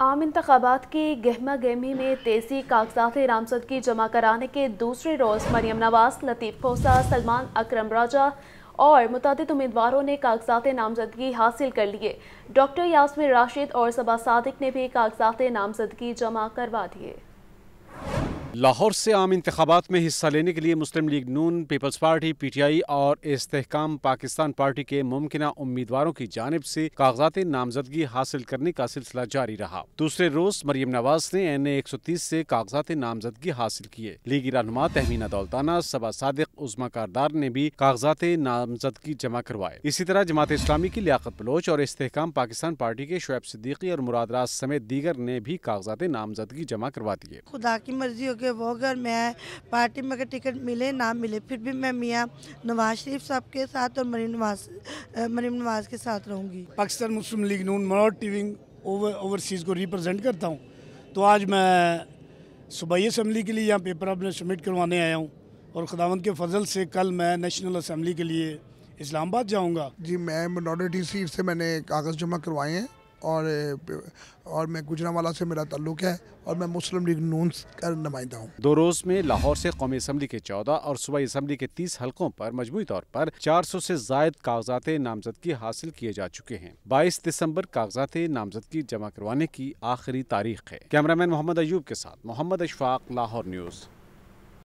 आम इंतबात की गहमा गहमी में तेजी कागजात रामसद की जमा कराने के दूसरे रोज़ मरियम नवाज लतीफ़ खोसा सलमान अक्रम राजा और मुतद उम्मीदवारों ने कागजात नामजदगी हासिल कर लिए डॉक्टर यासमिन राशिद और सबा सादिक ने भी कागजात नामजदगी जमा करवा दिए लाहौर से आम इंतबात में हिस्सा लेने के लिए Muslim League Noon Peoples Party P T I और इस्तेकाम पाकिस्तान पार्टी के मुमकिन उम्मीदवारों की जानब से कागजात नामजदगी हासिल करने का सिलसिला जारी रहा दूसरे रोज मरीम नवाज ने एन ए एक सौ तीस से कागजात नामजदगी हासिल किए लीगी रहनुमा तहमीना दौलताना सबा सदक उजमा कारदार ने भी कागजात नामजदगी जमा करवाए इसी तरह जमात इस्लामी की लियात बलोच और इस्तेकाम पाकिस्तान पार्टी के शुएब सिद्दीकी और मुरादराज समेत दीगर ने भी कागजात नामजदगी जमा करवा दिए खुदा की मर्जी योग्य वो अगर मैं पार्टी में अगर टिकट मिले ना मिले फिर भी मैं मियाँ नवाज शरीफ साहब के साथ और मरीम नवाज मरीम नवाज के साथ रहूँगी पाकिस्तान मुस्लिम लीग नून मरा टीविंग ओवरसीज़ को रिप्रजेंट करता हूँ तो आज मैं सूबाई असम्बली के लिए यहाँ पेपर अपने सबमिट करवाने आया हूँ और खुदावंत के फजल से कल मैं नेशनल असम्बली के लिए इस्लामाबाद जाऊँगा जी मैं मनोरिटी सीट से मैंने कागज़ जमा करवाए हैं और और मैं गुजरावाला से मेरा ताल्लुक़ है और मैं मुस्लिम लीग नून का नुमाइंदा हूँ दो रोज़ में लाहौर से कौमी असम्बली के चौदह और सूबाई असम्बली के तीस हलकों पर मजमू तौर पर चार सौ से जायद कागजात नामजदगी हासिल किए जा चुके हैं बाईस दिसम्बर कागजात नामजदगी जमा करवाने की आखिरी तारीख है कैमरा मैन मोहम्मद अयूब के साथ मोहम्मद अशफाक लाहौर न्यूज़